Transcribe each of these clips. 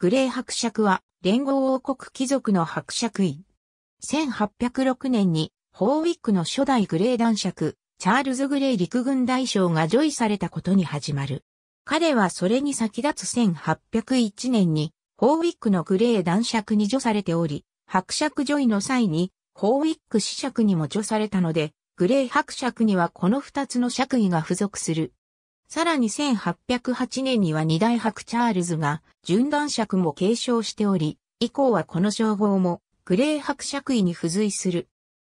グレー伯爵は連合王国貴族の伯爵位。1806年にホーウィックの初代グレー男爵、チャールズ・グレー陸軍大将が除位されたことに始まる。彼はそれに先立つ1801年に、ホーウィックのグレー男爵に除されており、伯爵除位の際に、ホーウィック子爵にも除されたので、グレー伯爵にはこの二つの爵位が付属する。さらに1808年には二大伯チャールズが、順断爵も継承しており、以降はこの称号も、グレー伯爵位に付随する。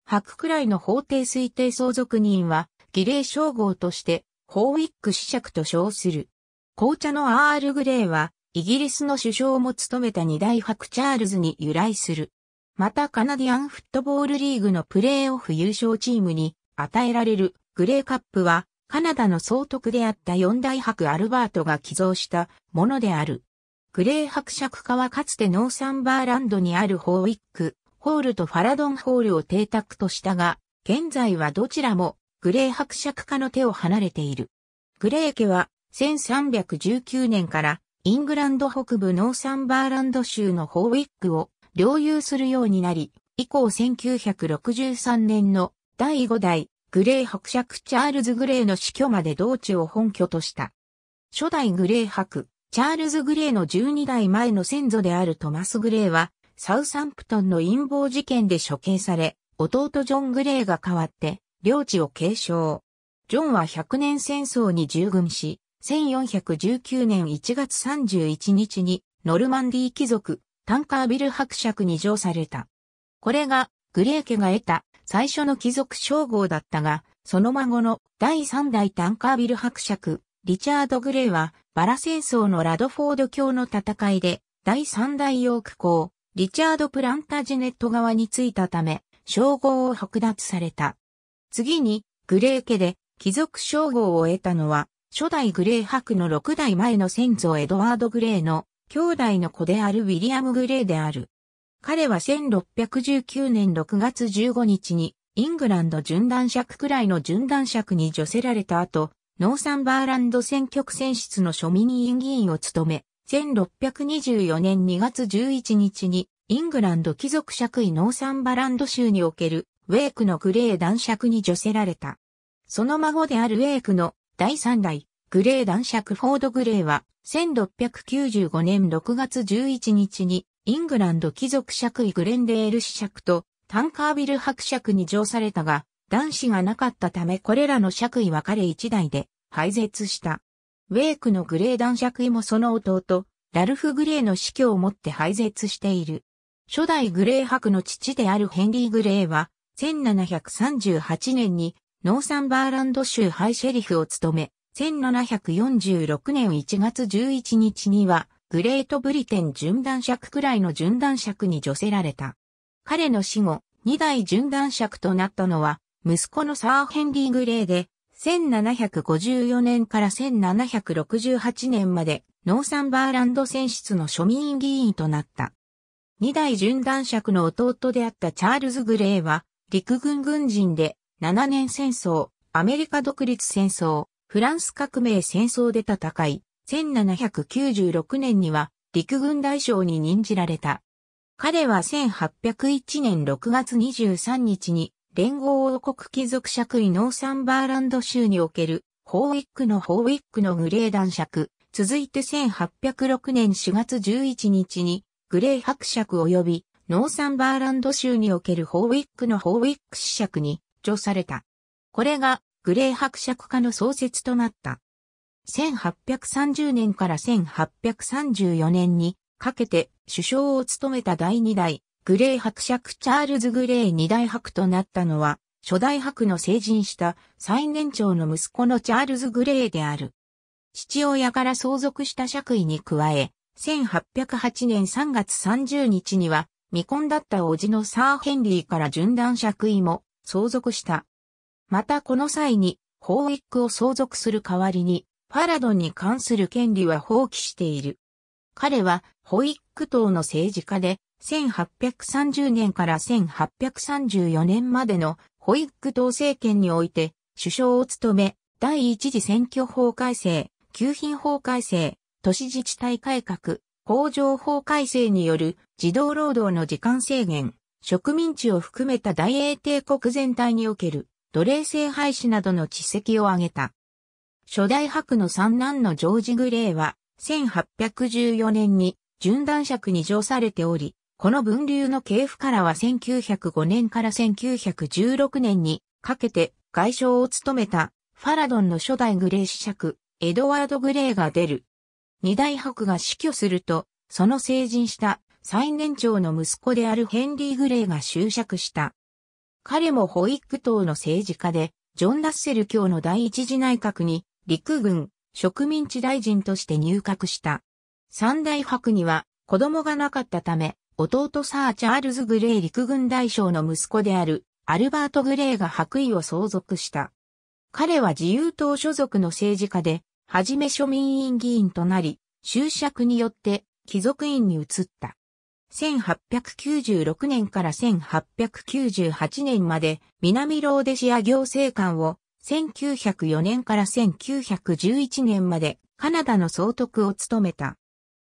伯くらいの法定推定相続人は、儀礼称号として、ホーウィック子爵と称する。紅茶のアールグレーは、イギリスの首相も務めた二大伯チャールズに由来する。またカナディアンフットボールリーグのプレーオフ優勝チームに与えられるグレーカップはカナダの総督であった四大伯アルバートが寄贈したものである。グレー伯爵家はかつてノーサンバーランドにあるホーウィック、ホールとファラドンホールを邸宅としたが、現在はどちらもグレー伯爵家の手を離れている。グレー家は1319年からイングランド北部ノーサンバーランド州のホーウィックを領有するようになり、以降1963年の第5代グレー伯爵チャールズ・グレーの死去まで同中を本拠とした。初代グレー伯、チャールズ・グレーの12代前の先祖であるトマス・グレーは、サウサンプトンの陰謀事件で処刑され、弟ジョン・グレーが代わって、領地を継承。ジョンは100年戦争に従軍し、1419年1月31日にノルマンディー貴族、タンカービル伯爵に上された。これがグレー家が得た最初の貴族称号だったが、その孫の第3代タンカービル伯爵、リチャード・グレーは、バラ戦争のラドフォード教の戦いで、第3代ヨーク公、リチャード・プランタジネット側についたため、称号を剥奪された。次に、グレー家で貴族称号を得たのは、初代グレー伯の6代前の先祖エドワード・グレーの兄弟の子であるウィリアム・グレーである。彼は1619年6月15日に、イングランド準男爵くらいの準男爵に除せられた後、ノーサンバーランド選挙区選出の庶民委員議員を務め、1624年2月11日に、イングランド貴族爵位ノーサンバランド州における、ウェイクのグレー男爵に除せられた。その孫であるウェイクの第3代、グレー男爵フォード・グレーは、1695年6月11日にイングランド貴族爵位グレンデール子爵とタンカービル伯爵に上されたが、男子がなかったためこれらの爵位は彼一代で廃絶した。ウェイクのグレー男爵位もその弟、ラルフ・グレーの死去をもって廃絶している。初代グレー伯の父であるヘンリー・グレーは、1738年にノーサンバーランド州ハイシェリフを務め、1746年1月11日にはグレートブリテン準断尺くらいの準断尺に除せられた。彼の死後、二代準断尺となったのは、息子のサー・ヘンリー・グレーで、1754年から1768年まで、ノーサンバーランド選出の庶民議員となった。二代準断尺の弟であったチャールズ・グレーは、陸軍軍人で、7年戦争、アメリカ独立戦争、フランス革命戦争で戦い、1796年には陸軍大将に任じられた。彼は1801年6月23日に連合王国貴族爵位ノーサンバーランド州におけるホーウィックのホーウィックのグレー男爵、続いて1806年4月11日にグレー伯爵及びノーサンバーランド州におけるホーウィックのホーウィック子爵に助された。これがグレー伯爵家の創設となった。1830年から1834年にかけて首相を務めた第二代グレー伯爵チャールズ・グレー二代伯となったのは初代伯の成人した最年長の息子のチャールズ・グレーである。父親から相続した爵位に加え、1808年3月30日には未婚だった叔父のサー・ヘンリーから順断爵位も相続した。またこの際に、ホーイックを相続する代わりに、パラドに関する権利は放棄している。彼はホイック党の政治家で、1830年から1834年までのホイック党政権において首相を務め、第一次選挙法改正、給品法改正、都市自治体改革、工場法改正による児童労働の時間制限、植民地を含めた大英帝国全体における奴隷制廃止などの実績を挙げた。初代白の三男のジョージ・グレーは、1814年に純男爵に上されており、この分流の系譜からは1905年から1916年にかけて外相を務めたファラドンの初代グレー子爵、エドワード・グレーが出る。二代伯が死去すると、その成人した最年長の息子であるヘンリー・グレーが就職した。彼も保育党の政治家で、ジョン・ラッセル教の第一次内閣に陸軍、植民地大臣として入閣した。三大伯には子供がなかったため、弟サー・チャールズ・グレイ陸軍大将の息子であるアルバート・グレイが白衣を相続した。彼は自由党所属の政治家で、はじめ庶民院議員となり、就職によって貴族院に移った。1896年から1898年まで南ローデシア行政官を1904年から1911年までカナダの総督を務めた。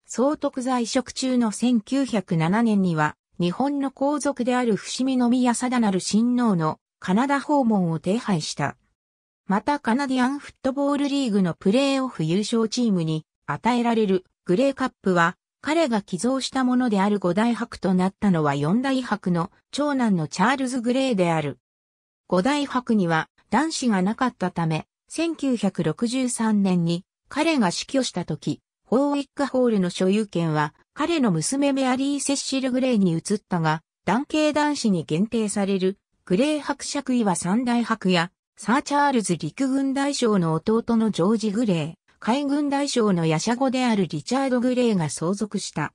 総督在職中の1907年には、日本の皇族である伏見宮貞る親王のカナダ訪問を手配した。またカナディアンフットボールリーグのプレーオフ優勝チームに与えられるグレーカップは、彼が寄贈したものである五大博となったのは四大博の長男のチャールズ・グレーである。五大博には男子がなかったため、1963年に彼が死去した時、ホーウィックホールの所有権は彼の娘メアリー・セッシル・グレイに移ったが、男系男子に限定されるグレイ伯爵位は三大伯や、サーチャールズ陸軍大将の弟のジョージ・グレイ、海軍大将のヤシャゴであるリチャード・グレイが相続した。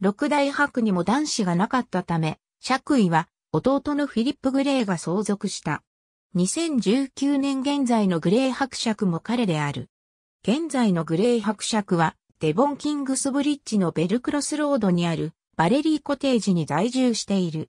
六大伯にも男子がなかったため、爵位は弟のフィリップ・グレイが相続した。2019年現在のグレー伯爵も彼である。現在のグレー伯爵は、デボン・キングスブリッジのベルクロスロードにあるバレリーコテージに在住している。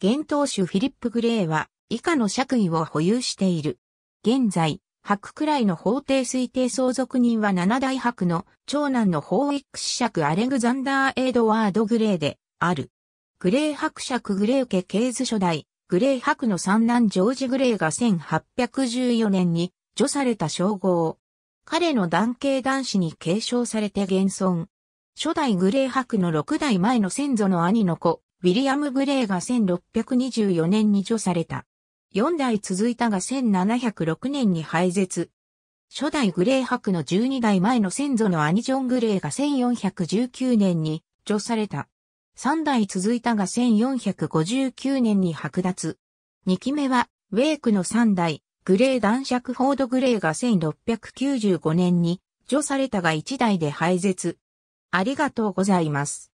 現当主フィリップ・グレーは以下の爵位を保有している。現在、伯くらいの法定推定相続人は七大伯の長男の法 X 子爵アレグザンダー・エドワード・グレーである。グレー伯爵グレー家系図初代、グレイ博の三男ジョージ・グレイが1814年に除された称号。彼の男系男子に継承されて現存。初代グレイ博の6代前の先祖の兄の子、ウィリアム・グレイが1624年に除された。4代続いたが1706年に廃絶。初代グレイ博の12代前の先祖の兄ジョン・グレイが1419年に除された。3代続いたが1459年に剥奪。2期目は、ウェイクの3代、グレー男爵フォードグレーが1695年に、除されたが1代で廃絶。ありがとうございます。